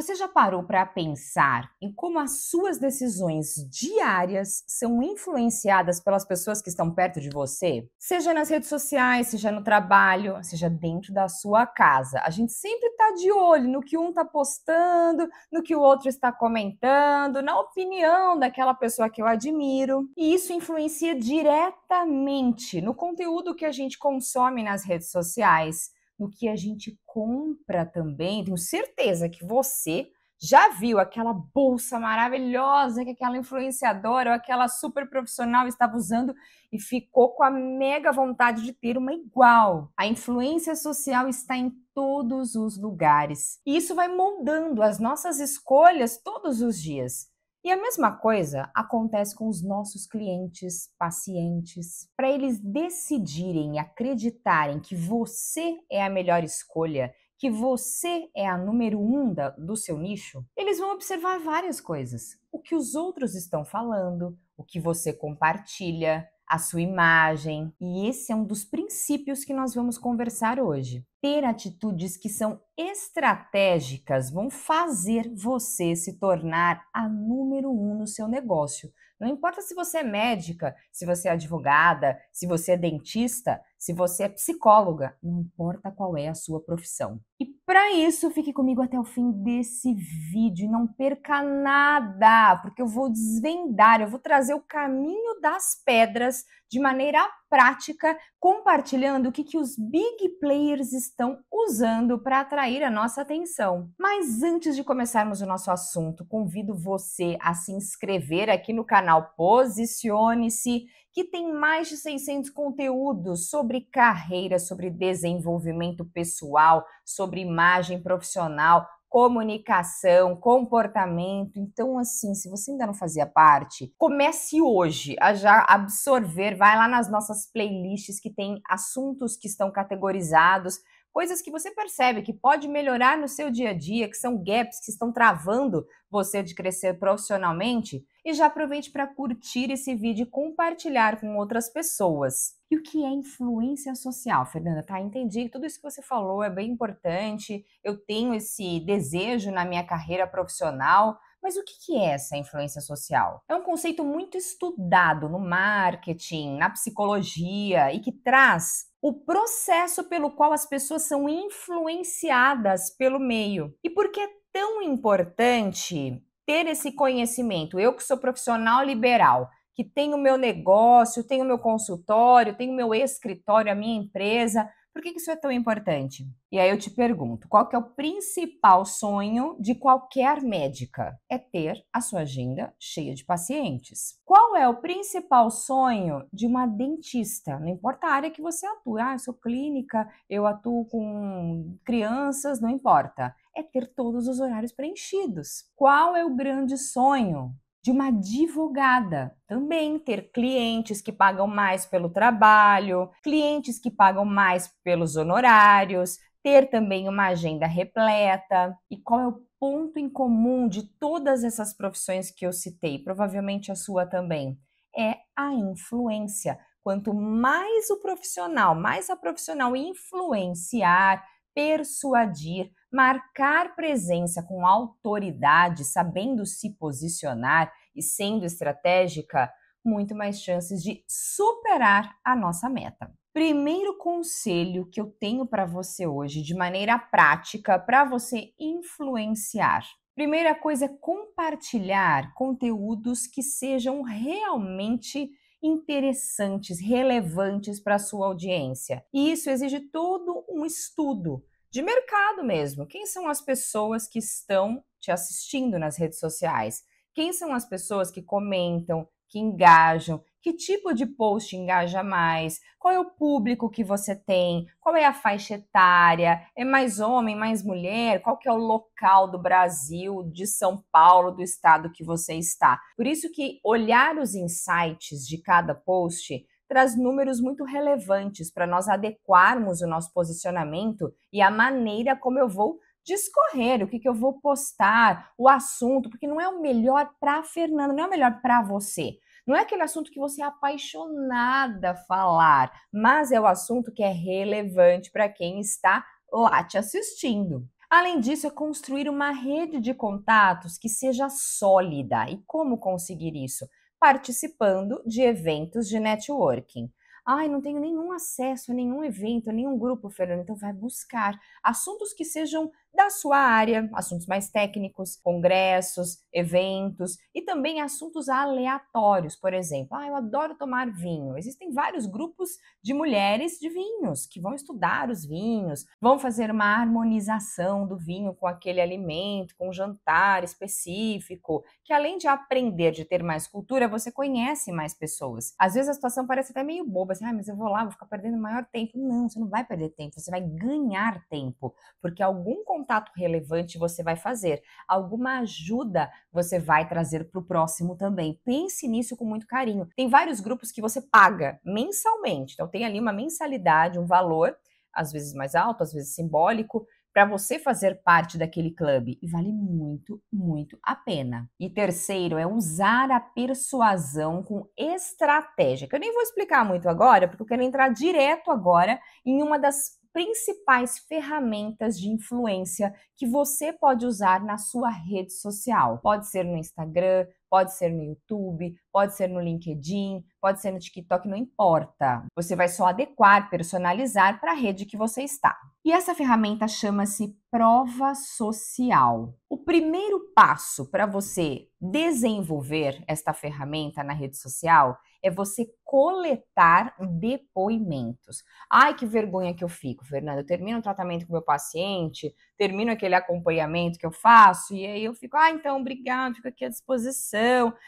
Você já parou para pensar em como as suas decisões diárias são influenciadas pelas pessoas que estão perto de você? Seja nas redes sociais, seja no trabalho, seja dentro da sua casa. A gente sempre está de olho no que um está postando, no que o outro está comentando, na opinião daquela pessoa que eu admiro. E isso influencia diretamente no conteúdo que a gente consome nas redes sociais no que a gente compra também. Tenho certeza que você já viu aquela bolsa maravilhosa que aquela influenciadora ou aquela super profissional estava usando e ficou com a mega vontade de ter uma igual. A influência social está em todos os lugares. E isso vai moldando as nossas escolhas todos os dias. E a mesma coisa acontece com os nossos clientes, pacientes. Para eles decidirem e acreditarem que você é a melhor escolha, que você é a número um da, do seu nicho, eles vão observar várias coisas. O que os outros estão falando, o que você compartilha, a sua imagem. E esse é um dos princípios que nós vamos conversar hoje. Ter atitudes que são estratégicas vão fazer você se tornar a número um no seu negócio. Não importa se você é médica, se você é advogada, se você é dentista, se você é psicóloga, não importa qual é a sua profissão. E para isso, fique comigo até o fim desse vídeo. Não perca nada, porque eu vou desvendar, eu vou trazer o caminho das pedras de maneira prática, compartilhando o que, que os big players estão usando para atrair a nossa atenção. Mas antes de começarmos o nosso assunto, convido você a se inscrever aqui no canal Posicione-se, que tem mais de 600 conteúdos sobre carreira, sobre desenvolvimento pessoal, sobre imagem profissional, comunicação, comportamento. Então, assim, se você ainda não fazia parte, comece hoje a já absorver, vai lá nas nossas playlists que tem assuntos que estão categorizados, coisas que você percebe que pode melhorar no seu dia a dia, que são gaps que estão travando você de crescer profissionalmente e já aproveite para curtir esse vídeo e compartilhar com outras pessoas. E o que é influência social, Fernanda? Tá, entendi. Tudo isso que você falou é bem importante. Eu tenho esse desejo na minha carreira profissional. Mas o que é essa influência social? É um conceito muito estudado no marketing, na psicologia e que traz o processo pelo qual as pessoas são influenciadas pelo meio. E por que é tão importante ter esse conhecimento. Eu que sou profissional liberal, que tenho meu negócio, tenho meu consultório, tenho meu escritório, a minha empresa, por que isso é tão importante? E aí eu te pergunto, qual que é o principal sonho de qualquer médica? É ter a sua agenda cheia de pacientes. Qual é o principal sonho de uma dentista? Não importa a área que você atua. Ah, eu sou clínica, eu atuo com crianças, não importa é ter todos os horários preenchidos. Qual é o grande sonho? De uma advogada. Também ter clientes que pagam mais pelo trabalho, clientes que pagam mais pelos honorários, ter também uma agenda repleta. E qual é o ponto em comum de todas essas profissões que eu citei? Provavelmente a sua também. É a influência. Quanto mais o profissional, mais a profissional influenciar, persuadir, Marcar presença com autoridade, sabendo se posicionar e sendo estratégica, muito mais chances de superar a nossa meta. Primeiro conselho que eu tenho para você hoje, de maneira prática, para você influenciar. Primeira coisa é compartilhar conteúdos que sejam realmente interessantes, relevantes para a sua audiência. E isso exige todo um estudo, de mercado mesmo. Quem são as pessoas que estão te assistindo nas redes sociais? Quem são as pessoas que comentam, que engajam? Que tipo de post engaja mais? Qual é o público que você tem? Qual é a faixa etária? É mais homem, mais mulher? Qual que é o local do Brasil, de São Paulo, do estado que você está? Por isso que olhar os insights de cada post traz números muito relevantes para nós adequarmos o nosso posicionamento e a maneira como eu vou discorrer, o que, que eu vou postar, o assunto, porque não é o melhor para Fernanda, não é o melhor para você. Não é aquele assunto que você é apaixonada falar, mas é o assunto que é relevante para quem está lá te assistindo. Além disso, é construir uma rede de contatos que seja sólida. E como conseguir isso? participando de eventos de networking. Ai, não tenho nenhum acesso a nenhum evento, a nenhum grupo, Fernando. Então, vai buscar assuntos que sejam da sua área, assuntos mais técnicos, congressos, eventos e também assuntos aleatórios, por exemplo. Ah, eu adoro tomar vinho. Existem vários grupos de mulheres de vinhos que vão estudar os vinhos, vão fazer uma harmonização do vinho com aquele alimento, com um jantar específico, que além de aprender, de ter mais cultura, você conhece mais pessoas. Às vezes a situação parece até meio boba, assim, ah, mas eu vou lá, vou ficar perdendo maior tempo. Não, você não vai perder tempo, você vai ganhar tempo, porque algum contato relevante você vai fazer? Alguma ajuda você vai trazer para o próximo também? Pense nisso com muito carinho. Tem vários grupos que você paga mensalmente, então tem ali uma mensalidade, um valor, às vezes mais alto, às vezes simbólico para você fazer parte daquele clube e vale muito, muito a pena. E terceiro é usar a persuasão com estratégia, que eu nem vou explicar muito agora, porque eu quero entrar direto agora em uma das principais ferramentas de influência que você pode usar na sua rede social. Pode ser no Instagram, pode ser no YouTube, pode ser no LinkedIn, pode ser no TikTok, não importa. Você vai só adequar, personalizar para a rede que você está. E essa ferramenta chama-se prova social. O primeiro passo para você desenvolver esta ferramenta na rede social é você coletar depoimentos. Ai, que vergonha que eu fico, Fernanda. Eu termino o tratamento com meu paciente, termino aquele acompanhamento que eu faço, e aí eu fico, ah, então, obrigado, fico aqui à disposição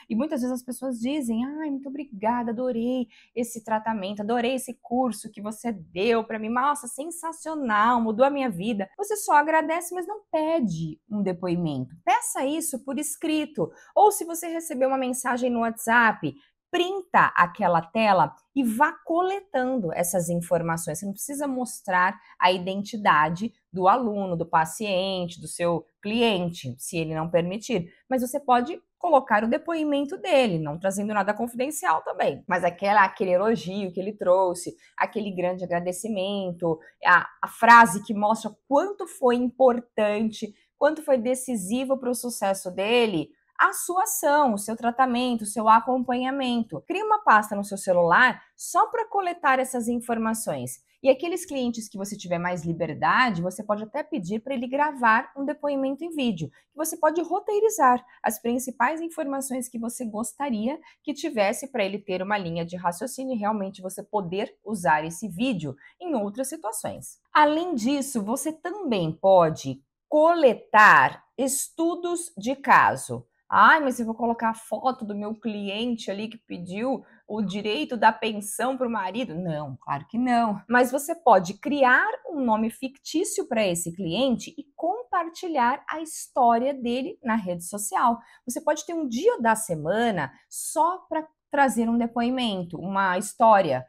e muitas vezes as pessoas dizem: ai, muito obrigada, adorei esse tratamento, adorei esse curso que você deu para mim. Nossa, sensacional, mudou a minha vida. Você só agradece, mas não pede um depoimento. Peça isso por escrito. Ou se você recebeu uma mensagem no WhatsApp, printa aquela tela e vá coletando essas informações. Você não precisa mostrar a identidade do aluno, do paciente, do seu cliente, se ele não permitir, mas você pode colocar o depoimento dele, não trazendo nada confidencial também. Mas aquela, aquele elogio que ele trouxe, aquele grande agradecimento, a, a frase que mostra quanto foi importante, quanto foi decisivo para o sucesso dele, a sua ação, o seu tratamento, o seu acompanhamento. Crie uma pasta no seu celular só para coletar essas informações. E aqueles clientes que você tiver mais liberdade, você pode até pedir para ele gravar um depoimento em vídeo, que você pode roteirizar as principais informações que você gostaria que tivesse para ele ter uma linha de raciocínio e realmente você poder usar esse vídeo em outras situações. Além disso, você também pode coletar estudos de caso Ai, mas eu vou colocar a foto do meu cliente ali que pediu o direito da pensão para o marido? Não, claro que não. Mas você pode criar um nome fictício para esse cliente e compartilhar a história dele na rede social. Você pode ter um dia da semana só para trazer um depoimento, uma história,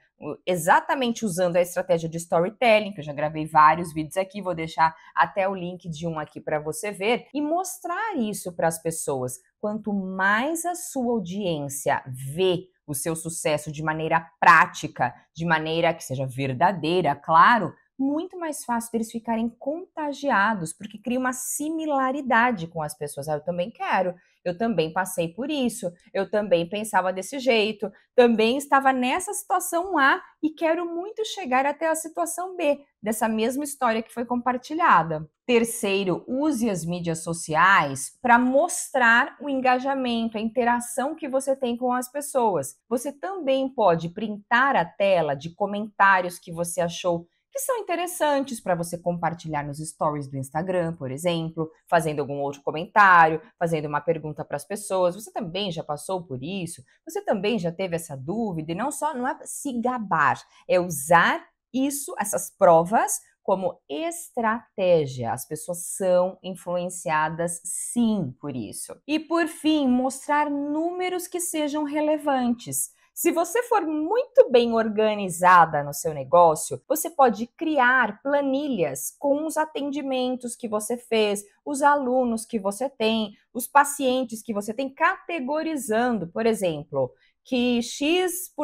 exatamente usando a estratégia de storytelling, que eu já gravei vários vídeos aqui, vou deixar até o link de um aqui para você ver, e mostrar isso para as pessoas. Quanto mais a sua audiência vê o seu sucesso de maneira prática, de maneira que seja verdadeira, claro, muito mais fácil deles ficarem contagiados, porque cria uma similaridade com as pessoas. Ah, eu também quero, eu também passei por isso, eu também pensava desse jeito, também estava nessa situação A e quero muito chegar até a situação B, dessa mesma história que foi compartilhada. Terceiro, use as mídias sociais para mostrar o engajamento, a interação que você tem com as pessoas. Você também pode printar a tela de comentários que você achou que são interessantes para você compartilhar nos stories do Instagram, por exemplo, fazendo algum outro comentário, fazendo uma pergunta para as pessoas. Você também já passou por isso? Você também já teve essa dúvida? E não só não é se gabar, é usar isso, essas provas como estratégia. As pessoas são influenciadas sim por isso. E por fim, mostrar números que sejam relevantes. Se você for muito bem organizada no seu negócio, você pode criar planilhas com os atendimentos que você fez, os alunos que você tem, os pacientes que você tem, categorizando, por exemplo, que X%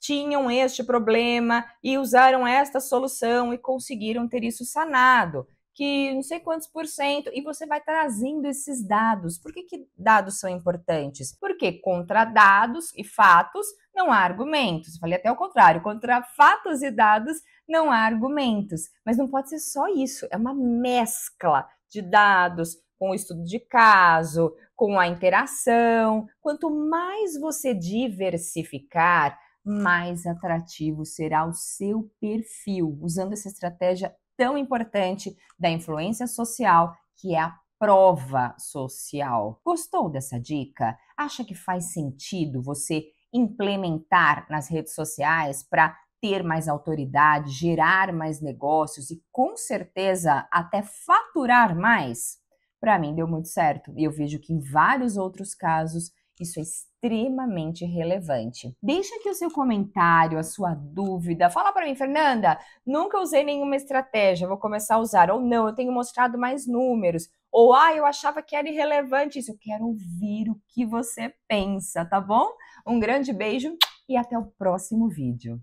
tinham este problema e usaram esta solução e conseguiram ter isso sanado que não sei quantos por cento, e você vai trazendo esses dados. Por que, que dados são importantes? Porque contra dados e fatos não há argumentos. Eu falei até o contrário, contra fatos e dados não há argumentos. Mas não pode ser só isso, é uma mescla de dados com o estudo de caso, com a interação. Quanto mais você diversificar, mais atrativo será o seu perfil, usando essa estratégia tão importante da influência social, que é a prova social. Gostou dessa dica? Acha que faz sentido você implementar nas redes sociais para ter mais autoridade, gerar mais negócios e com certeza até faturar mais? Para mim deu muito certo e eu vejo que em vários outros casos isso é extremamente relevante. Deixa aqui o seu comentário, a sua dúvida. Fala para mim, Fernanda, nunca usei nenhuma estratégia, vou começar a usar. Ou não, eu tenho mostrado mais números. Ou, ah, eu achava que era irrelevante isso. Eu quero ouvir o que você pensa, tá bom? Um grande beijo e até o próximo vídeo.